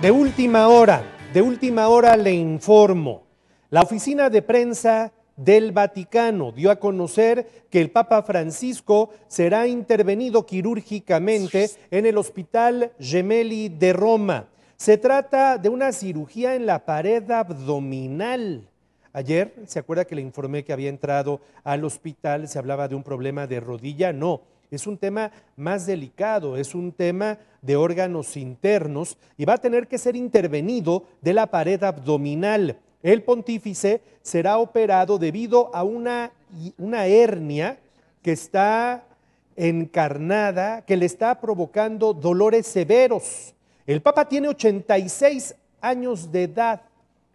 De última hora, de última hora le informo. La oficina de prensa del Vaticano dio a conocer que el Papa Francisco será intervenido quirúrgicamente en el Hospital Gemelli de Roma. Se trata de una cirugía en la pared abdominal. Ayer, ¿se acuerda que le informé que había entrado al hospital? Se hablaba de un problema de rodilla. No, es un tema más delicado, es un tema de órganos internos y va a tener que ser intervenido de la pared abdominal. El pontífice será operado debido a una, una hernia que está encarnada, que le está provocando dolores severos. El Papa tiene 86 años de edad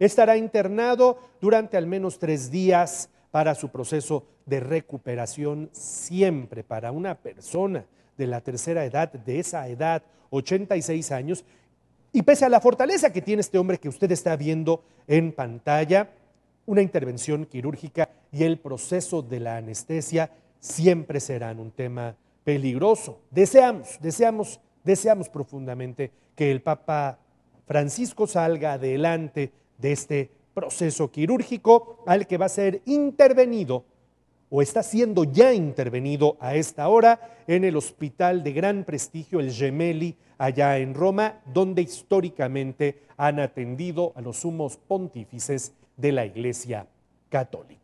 Estará internado durante al menos tres días para su proceso de recuperación siempre para una persona de la tercera edad, de esa edad, 86 años, y pese a la fortaleza que tiene este hombre que usted está viendo en pantalla, una intervención quirúrgica y el proceso de la anestesia siempre serán un tema peligroso. Deseamos, deseamos, deseamos profundamente que el Papa Francisco salga adelante de este proceso quirúrgico al que va a ser intervenido o está siendo ya intervenido a esta hora en el hospital de gran prestigio, el Gemelli, allá en Roma, donde históricamente han atendido a los sumos pontífices de la Iglesia Católica.